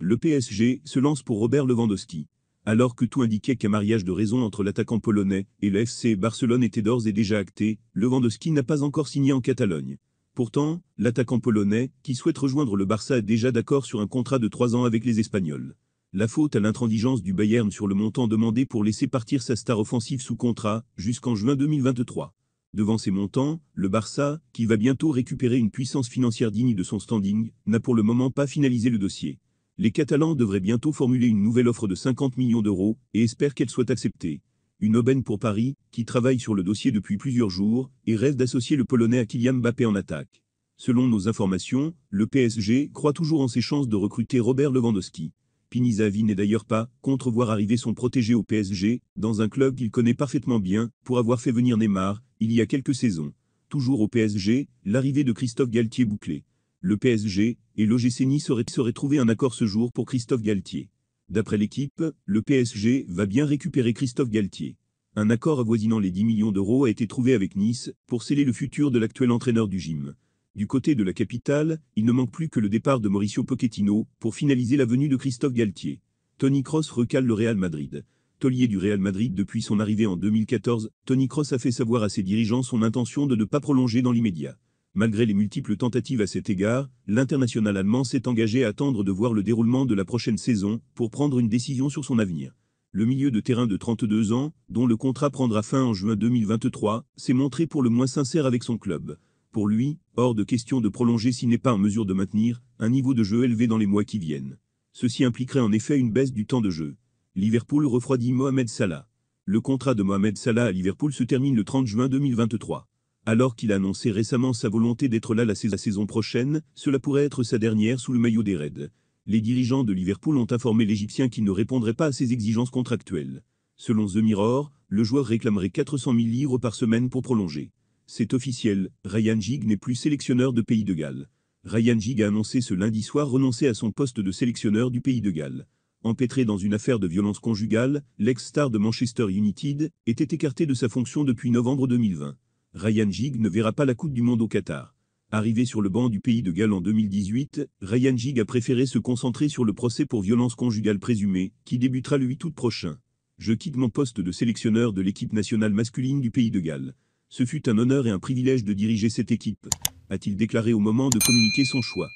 Le PSG se lance pour Robert Lewandowski. Alors que tout indiquait qu'un mariage de raison entre l'attaquant polonais et le FC Barcelone était d'ores et déjà acté, Lewandowski n'a pas encore signé en Catalogne. Pourtant, l'attaquant polonais, qui souhaite rejoindre le Barça, est déjà d'accord sur un contrat de trois ans avec les Espagnols. La faute à l'intransigeance du Bayern sur le montant demandé pour laisser partir sa star offensive sous contrat jusqu'en juin 2023. Devant ces montants, le Barça, qui va bientôt récupérer une puissance financière digne de son standing, n'a pour le moment pas finalisé le dossier. Les Catalans devraient bientôt formuler une nouvelle offre de 50 millions d'euros et espèrent qu'elle soit acceptée. Une aubaine pour Paris, qui travaille sur le dossier depuis plusieurs jours et rêve d'associer le Polonais à Kylian Mbappé en attaque. Selon nos informations, le PSG croit toujours en ses chances de recruter Robert Lewandowski. Pinizavi n'est d'ailleurs pas contre voir arriver son protégé au PSG, dans un club qu'il connaît parfaitement bien, pour avoir fait venir Neymar, il y a quelques saisons. Toujours au PSG, l'arrivée de Christophe Galtier bouclée le PSG et l'OGC Nice seraient, trouvé un accord ce jour pour Christophe Galtier. D'après l'équipe, le PSG va bien récupérer Christophe Galtier. Un accord avoisinant les 10 millions d'euros a été trouvé avec Nice pour sceller le futur de l'actuel entraîneur du gym. Du côté de la capitale, il ne manque plus que le départ de Mauricio Pochettino pour finaliser la venue de Christophe Galtier. Tony Cross recale le Real Madrid. Tollier du Real Madrid depuis son arrivée en 2014, Tony Cross a fait savoir à ses dirigeants son intention de ne pas prolonger dans l'immédiat. Malgré les multiples tentatives à cet égard, l'international allemand s'est engagé à attendre de voir le déroulement de la prochaine saison pour prendre une décision sur son avenir. Le milieu de terrain de 32 ans, dont le contrat prendra fin en juin 2023, s'est montré pour le moins sincère avec son club. Pour lui, hors de question de prolonger s'il n'est pas en mesure de maintenir un niveau de jeu élevé dans les mois qui viennent. Ceci impliquerait en effet une baisse du temps de jeu. Liverpool refroidit Mohamed Salah. Le contrat de Mohamed Salah à Liverpool se termine le 30 juin 2023 alors qu'il a annoncé récemment sa volonté d'être là la saison prochaine, cela pourrait être sa dernière sous le maillot des Reds. Les dirigeants de Liverpool ont informé l'Égyptien qu'il ne répondrait pas à ses exigences contractuelles. Selon The Mirror, le joueur réclamerait 400 000 livres par semaine pour prolonger. C'est officiel, Ryan jig n'est plus sélectionneur de Pays de Galles. Ryan jig a annoncé ce lundi soir renoncer à son poste de sélectionneur du Pays de Galles. Empêtré dans une affaire de violence conjugale, l'ex-star de Manchester United était écarté de sa fonction depuis novembre 2020. Ryan Jig ne verra pas la Coupe du Monde au Qatar. Arrivé sur le banc du pays de Galles en 2018, Ryan Jig a préféré se concentrer sur le procès pour violence conjugale présumée, qui débutera le 8 août prochain. Je quitte mon poste de sélectionneur de l'équipe nationale masculine du pays de Galles. Ce fut un honneur et un privilège de diriger cette équipe, a-t-il déclaré au moment de communiquer son choix.